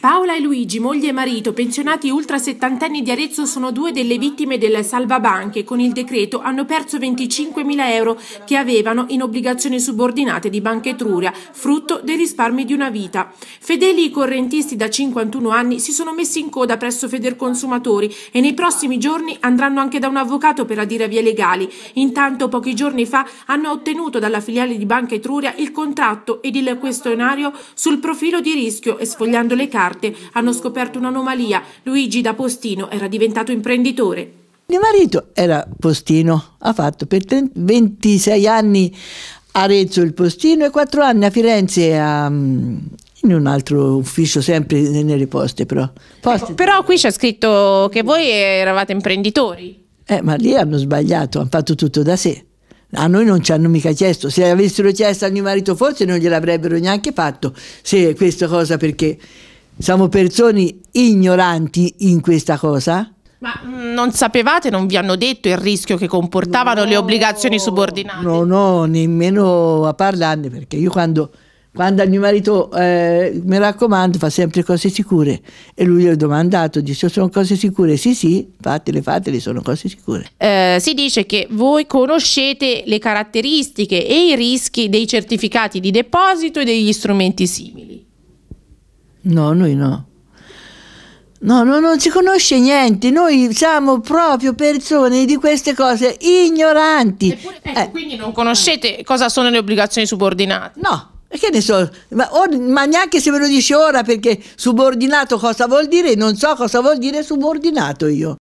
Paola e Luigi, moglie e marito, pensionati ultra settantenni di Arezzo, sono due delle vittime del salvabanche. Con il decreto hanno perso 25.000 euro che avevano in obbligazioni subordinate di Banca Etruria, frutto dei risparmi di una vita. Fedeli correntisti da 51 anni si sono messi in coda presso Federconsumatori e nei prossimi giorni andranno anche da un avvocato per adire vie legali. Intanto, pochi giorni fa, hanno ottenuto dalla filiale di Banca Etruria il contratto ed il questionario sul profilo di rischio e sfogliando Studiando le carte hanno scoperto un'anomalia. Luigi da postino era diventato imprenditore. Mio marito era postino, ha fatto per 26 anni a Arezzo il postino e 4 anni a Firenze a, mm, in un altro ufficio sempre nelle poste però. Poste. Ecco, però qui c'è scritto che voi eravate imprenditori. Eh, ma lì hanno sbagliato, hanno fatto tutto da sé a noi non ci hanno mica chiesto, se avessero chiesto al mio marito forse non gliel'avrebbero neanche fatto se questa cosa perché siamo persone ignoranti in questa cosa. Ma mm, non sapevate, non vi hanno detto il rischio che comportavano no, le obbligazioni subordinate? No, no, nemmeno a parlarne perché io quando quando il mio marito eh, mi raccomando fa sempre cose sicure e lui gli ho domandato, dice sono cose sicure? Sì sì, fatele, fatele, sono cose sicure. Eh, si dice che voi conoscete le caratteristiche e i rischi dei certificati di deposito e degli strumenti simili. No, noi no. No, no, non si conosce niente, noi siamo proprio persone di queste cose ignoranti. Eppure, ecco, eh. quindi non conoscete cosa sono le obbligazioni subordinate? No, che ne so, ma, ma, neanche se ve lo dici ora perché subordinato cosa vuol dire, non so cosa vuol dire subordinato io.